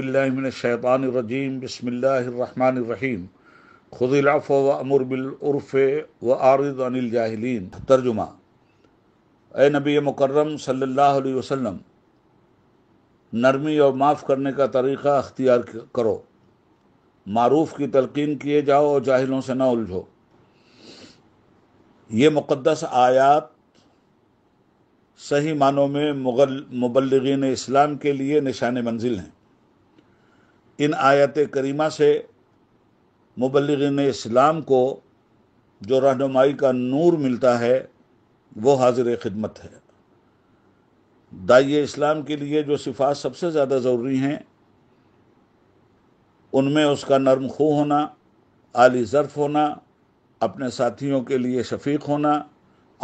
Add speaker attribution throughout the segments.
Speaker 1: अज़बिल्लिमिनशैतानरजीम बसमीम खुदिलफ़ व अमर बिलरफ़ व आरद अनिल जाहलीन तर्जुमा ए नबी मुकर्रम सल्लल्लाहु अलैहि वसल्लम नरमी और माफ़ करने का तरीक़ा अख्तियार करो मरूफ़ की तलकिन किए जाओ और जाहिलों से ना उलझो ये मुक़दस आयात सही मानों में मुगल मुबलगिन इस्लाम के लिए निशान मंजिल हैं इन आयत करीमा से मुबलगिन इस्लाम को जो रहनुमाई का नूर मिलता है वो हाजिर खिदमत है दाइ इस्लाम के लिए जो सिफात सबसे ज़्यादा ज़रूरी हैं उनमें उसका नरम खू होना आली ज़र्फ होना अपने साथियों के लिए शफीक होना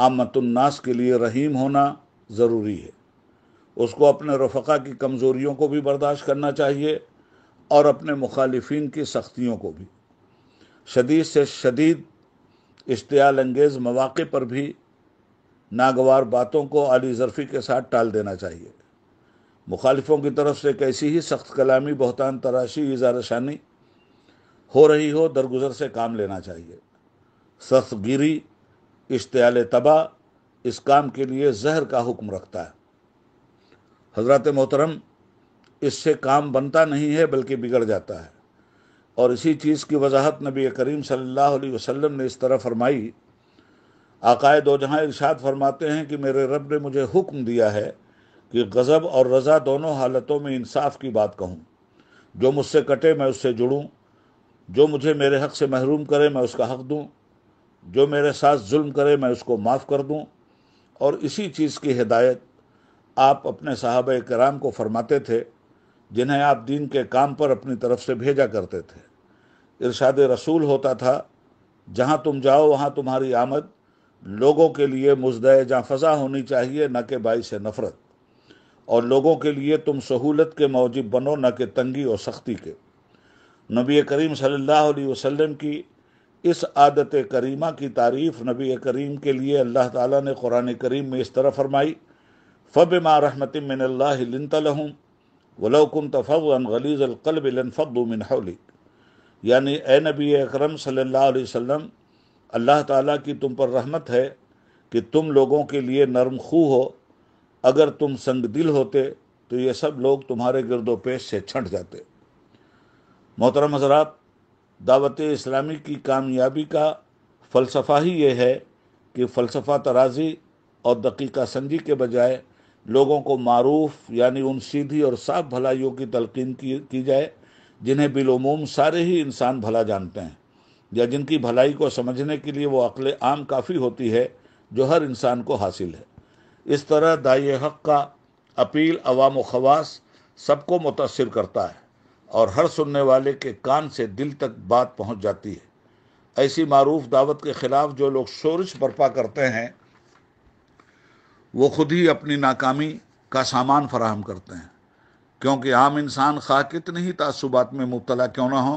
Speaker 1: आमतुलनास के लिए रहीम होना ज़रूरी है उसको अपने रफ़ा की कमज़ोरियों को भी बर्दाश्त करना चाहिए और अपने मुखालफी की सख्तियों को भी शदीद से शदीद इश्तियाल अंगेज़ मौाक़े पर भी नागवार बातों को अली ज़रफ़ी के साथ टाल देना चाहिए मुखालफों की तरफ से कैसी ही सख्त कलामी बहुतान तराशी शानी हो रही हो दरगुजर से काम लेना चाहिए सख्त गिरी इश्तियाल तबाह इस काम के लिए जहर का हुक्म रखता है हजरत मोहतरम इससे काम बनता नहीं है बल्कि बिगड़ जाता है और इसी चीज़ की वजाहत नबी करीम सल्लल्लाहु अलैहि वसल्लम ने इस तरह फरमाई आकाए दो जहाँ इर्शाद फरमाते हैं कि मेरे रब ने मुझे हुक्म दिया है कि गज़ब और रज़ा दोनों हालतों में इंसाफ की बात कहूँ जो मुझसे कटे मैं उससे जुड़ूँ जो मुझे मेरे हक़ से महरूम करे मैं उसका हक़ दूँ जो मेरे साथ जुल्म करे मैं उसको माफ़ कर दूँ और इसी चीज़ की हिदायत आप अपने साहब कराम को फरमाते थे जिन्हें आप दीन के काम पर अपनी तरफ से भेजा करते थे इरशाद रसूल होता था जहाँ तुम जाओ वहाँ तुम्हारी आमद लोगों के लिए मुजद जहाँ फ़जा होनी चाहिए न कि बाई से नफ़रत और लोगों के लिए तुम सहूलत के मौजिब बनो न कि तंगी और सख्ती के नबी करीम सल्लल्लाहु अलैहि वसल्लम की इस आदत करीमा की तारीफ़ नबी करीम के लिए अल्लाह ताला ने कुरान करीम में इस तरह फरमाई फ़ब मा रहमत मिनल्लाहम वलो कुन तफ़न गलीज़ अलकलब लनफ़ुमिन यानी ए नबी अकरम सल्लाम अल्लाह ताला की तुम पर रहमत है कि तुम लोगों के लिए नरम खू हो अगर तुम संग दिल होते तो ये सब लोग तुम्हारे गिरदो पेश से छंट जाते मोहतरम हजरात दावत इस्लामी की कामयाबी का फ़लसफ़ा ही ये है कि फ़लसफ़ा तराजी और दकीका संजी के बजाय लोगों को मारूफ यानी उन सीधी और साफ भलाइयों की तलकिन की, की जाए जिन्हें बिलुमूम सारे ही इंसान भला जानते हैं या जिनकी भलाई को समझने के लिए वो अकल आम काफ़ी होती है जो हर इंसान को हासिल है इस तरह दाई हक का अपील अवाम खवास सबको मुतासर करता है और हर सुनने वाले के कान से दिल तक बात पहुंच जाती है ऐसी मरूफ दावत के ख़िलाफ़ जो लोग शोरश बर्पा करते हैं वो खुद ही अपनी नाकामी का सामान फराहम करते हैं क्योंकि आम इंसान खा कितने ही तसुबात में मुबतला क्यों ना हो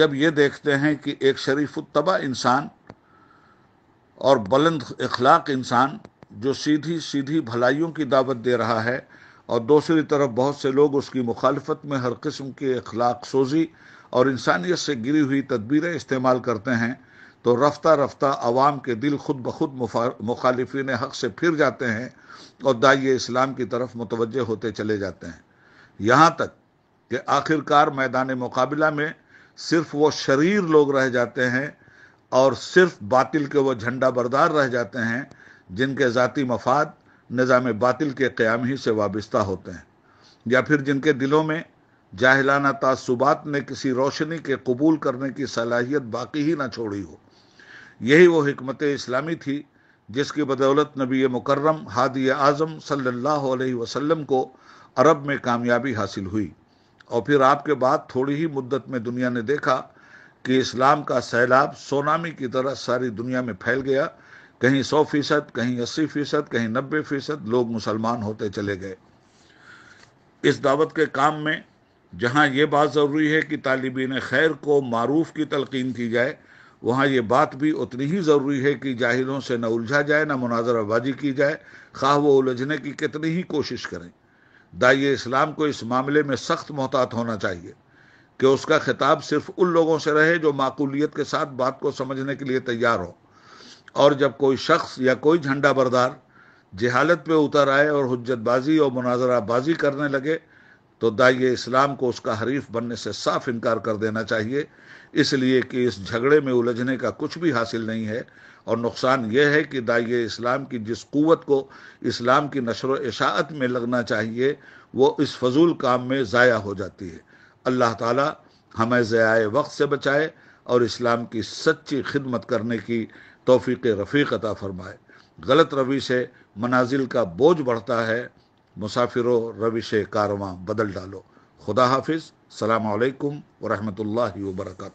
Speaker 1: जब ये देखते हैं कि एक शरीफ तबा इंसान और बुलंद इखलाक इंसान जो सीधी सीधी भलाइयों की दावत दे रहा है और दूसरी तरफ बहुत से लोग उसकी मुखालफत में हर किस्म के अखलाक सोजी और इंसानियत से गिरी हुई तदबीरें इस्तेमाल करते हैं तो रफ्ता रफ्ता आवाम के दिल खुद ब खुद मुखालफिन हक से फिर जाते हैं और दाइए इस्लाम की तरफ मुतवजह होते चले जाते हैं यहाँ तक कि आखिरकार मैदान मुकाबला में सिर्फ वो शरीर लोग रह जाते हैं और सिर्फ बातिल के वो झंडा बरदार रह जाते हैं जिनके ज़ाती मफाद निज़ाम बातिल के क़्याम ही से वाबस्ता होते हैं या फिर जिनके दिलों में जाहिलाना तासुबात ने किसी रोशनी के कबूल करने की सलाहियत बाकी ही ना छोड़ी हो यही वो हमत इस्लामी थी जिसकी बदौलत नबी मुकर्रम हादी आज़म सल्लल्लाहु अलैहि वसल्लम को अरब में कामयाबी हासिल हुई और फिर आपके बाद थोड़ी ही मुद्दत में दुनिया ने देखा कि इस्लाम का सैलाब सोनामी की तरह सारी दुनिया में फैल गया कहीं सौ फीसद कहीं अस्सी फीसद कहीं नब्बे फीसद लोग मुसलमान होते चले गए इस दावत के काम में जहां ये बात ज़रूरी है कि तालबीन खैर को मारूफ की तलकिन की जाए वहाँ ये बात भी उतनी ही ज़रूरी है कि जाहिलों से न उलझा जाए न मुनाजराबाजी की जाए खा वो उलझने की कितनी ही कोशिश करें दाइए इस्लाम को इस मामले में सख्त मोहतात होना चाहिए कि उसका खिताब सिर्फ उन लोगों से रहे जो माकूलियत के साथ बात को समझने के लिए तैयार हो और जब कोई शख्स या कोई झंडा बरदार जहालत पे उतर आए और हजतबाजी और मुनाजराबाजी करने लगे तो दाइए इस्लाम को उसका हरीफ बनने से साफ इनकार कर देना चाहिए इसलिए कि इस झगड़े में उलझने का कुछ भी हासिल नहीं है और नुकसान यह है कि दाइए इस्लाम की जिस क़वत को इस्लाम की नशर इशात में लगना चाहिए वो इस फजूल काम में ज़ाया हो जाती है अल्लाह ताला हमें ज़ाय वक्त से बचाए और इस्लाम की सच्ची खिदमत करने की तोफ़ी रफ़ीक अता फ़रमाए गलत रवि से मनाजिल का बोझ बढ़ता है मुसाफिरों रविश कारवां बदल डालो खुदा हाफिज़ सलामकुम वरहमल वर्का